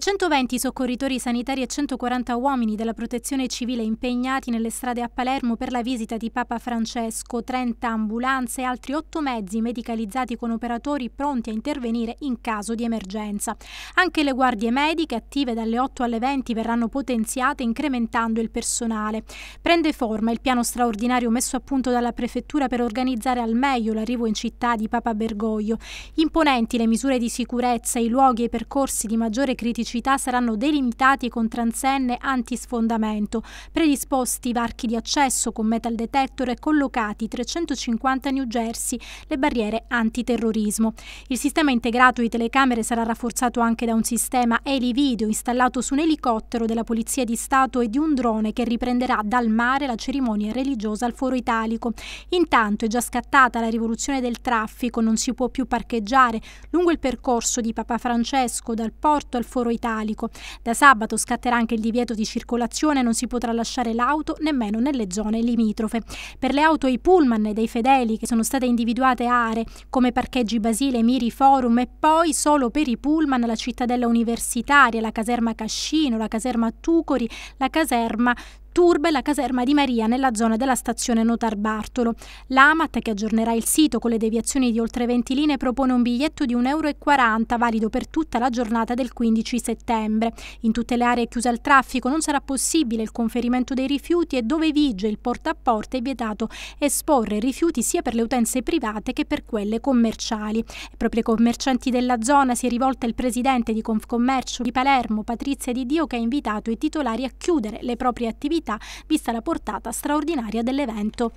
320 soccorritori sanitari e 140 uomini della protezione civile impegnati nelle strade a Palermo per la visita di Papa Francesco, 30 ambulanze e altri 8 mezzi medicalizzati con operatori pronti a intervenire in caso di emergenza. Anche le guardie mediche attive dalle 8 alle 20 verranno potenziate incrementando il personale. Prende forma il piano straordinario messo a punto dalla Prefettura per organizzare al meglio l'arrivo in città di Papa Bergoglio. Imponenti le misure di sicurezza, i luoghi e i percorsi di maggiore criticità criticità saranno delimitati con transenne antisfondamento, predisposti varchi di accesso con metal detector e collocati 350 New Jersey, le barriere antiterrorismo. Il sistema integrato di telecamere sarà rafforzato anche da un sistema elivideo installato su un elicottero della Polizia di Stato e di un drone che riprenderà dal mare la cerimonia religiosa al Foro Italico. Intanto è già scattata la rivoluzione del traffico, non si può più parcheggiare lungo il percorso di Papa Francesco dal porto al Foro foro italico. Da sabato scatterà anche il divieto di circolazione, non si potrà lasciare l'auto nemmeno nelle zone limitrofe. Per le auto e i pullman dei fedeli che sono state individuate aree come parcheggi Basile, Miri Forum e poi solo per i pullman la cittadella universitaria, la caserma Cascino, la caserma Tucori, la caserma turbe la caserma di Maria nella zona della stazione Notar Bartolo. L'AMAT, che aggiornerà il sito con le deviazioni di oltre 20 linee, propone un biglietto di 1,40 euro valido per tutta la giornata del 15 settembre. In tutte le aree chiuse al traffico non sarà possibile il conferimento dei rifiuti e dove vige il porta a porta è vietato esporre rifiuti sia per le utenze private che per quelle commerciali. Proprio ai commercianti della zona si è rivolta il presidente di Confcommercio di Palermo, Patrizia Di Dio, che ha invitato i titolari a chiudere le proprie attività criminalità, vista la portata straordinaria dell'evento.